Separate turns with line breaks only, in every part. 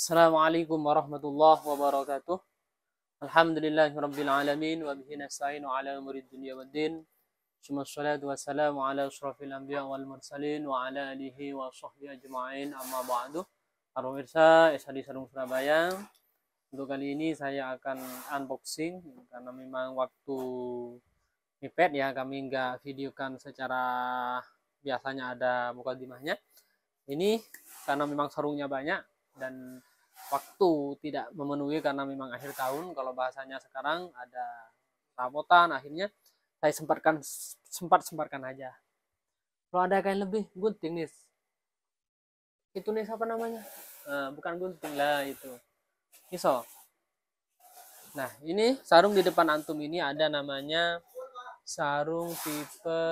Assalamualaikum warahmatullahi wabarakatuh. Alhamdulillahi rabbil alamin wa bihina sa'inu ala dunia wa din. Cuma salatu wassalamu ala usrafil anbiya wal mursalin wa ala alihi wa sahbihi ajma'in amma ba'du. Arumirsa, pemirsa Sarung Surabaya, untuk kali ini saya akan unboxing karena memang waktu nipet ya kami nggak videokan secara biasanya ada dimahnya. Ini karena memang sarungnya banyak dan waktu tidak memenuhi karena memang akhir tahun kalau bahasanya sekarang ada rapotan akhirnya saya sempatkan sempat sempatkan aja kalau ada kain lebih gunting nih itu nih apa namanya nah, bukan gunting lah itu iso nah ini sarung di depan antum ini ada namanya sarung tipe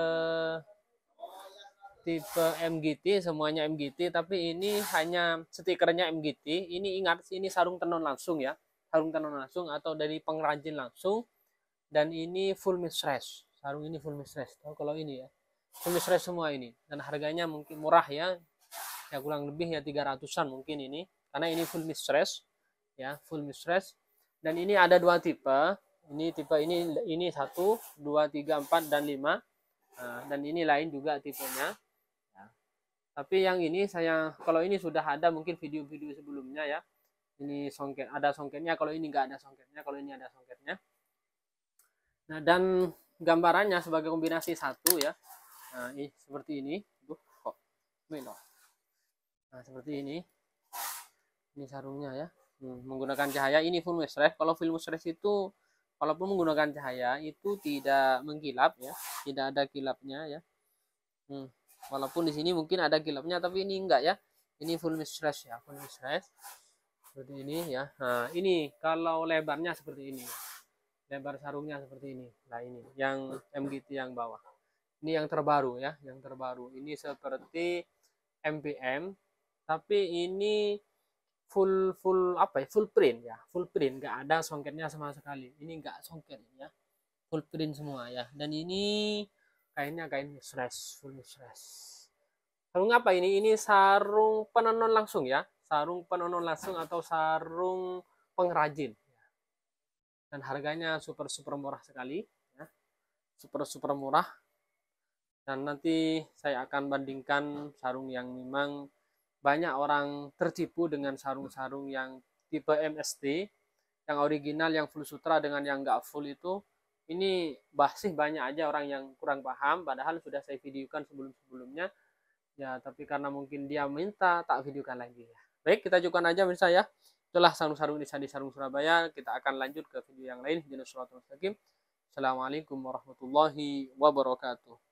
tipe MGT semuanya MGT tapi ini hanya stikernya MGT ini ingat ini sarung tenun langsung ya sarung tenun langsung atau dari pengrajin langsung dan ini full mistress sarung ini full mistress tahu kalau ini ya full mistress semua ini dan harganya mungkin murah ya ya kurang lebih ya 300-an mungkin ini karena ini full mistress ya full mistress dan ini ada dua tipe ini tipe ini ini satu dua tiga empat dan lima Nah, dan ini lain juga tipenya tapi yang ini saya kalau ini sudah ada mungkin video-video sebelumnya ya ini songket ada songketnya kalau ini nggak ada songketnya kalau ini ada songketnya nah dan gambarannya sebagai kombinasi satu ya nah ini seperti ini tuh kok belok nah seperti ini ini sarungnya ya hmm, menggunakan cahaya ini full stress kalau film stress itu walaupun menggunakan cahaya itu tidak mengkilap ya tidak ada kilapnya ya hmm, walaupun di sini mungkin ada gelapnya tapi ini enggak ya ini full mistress ya full mistress seperti ini ya nah ini kalau lebarnya seperti ini lebar sarungnya seperti ini nah ini yang MGT yang bawah ini yang terbaru ya yang terbaru ini seperti MPM tapi ini full full apa ya full print ya full print enggak ada songketnya sama sekali ini enggak songket ya full print semua ya dan ini akhirnya kain stress full stress sarung apa ini ini sarung penenun langsung ya sarung penenun langsung atau sarung pengrajin dan harganya super super murah sekali ya. super super murah dan nanti saya akan bandingkan sarung yang memang banyak orang tertipu dengan sarung-sarung yang tipe MST yang original yang full sutra dengan yang enggak full itu ini masih banyak aja orang yang kurang paham padahal sudah saya videokan sebelum-sebelumnya ya tapi karena mungkin dia minta tak videokan lagi ya baik kita cukupkan aja pemirsa ya itulah sarung-sarung di Sandi Sarung Surabaya kita akan lanjut ke video yang lain jenis Assalamualaikum warahmatullahi wabarakatuh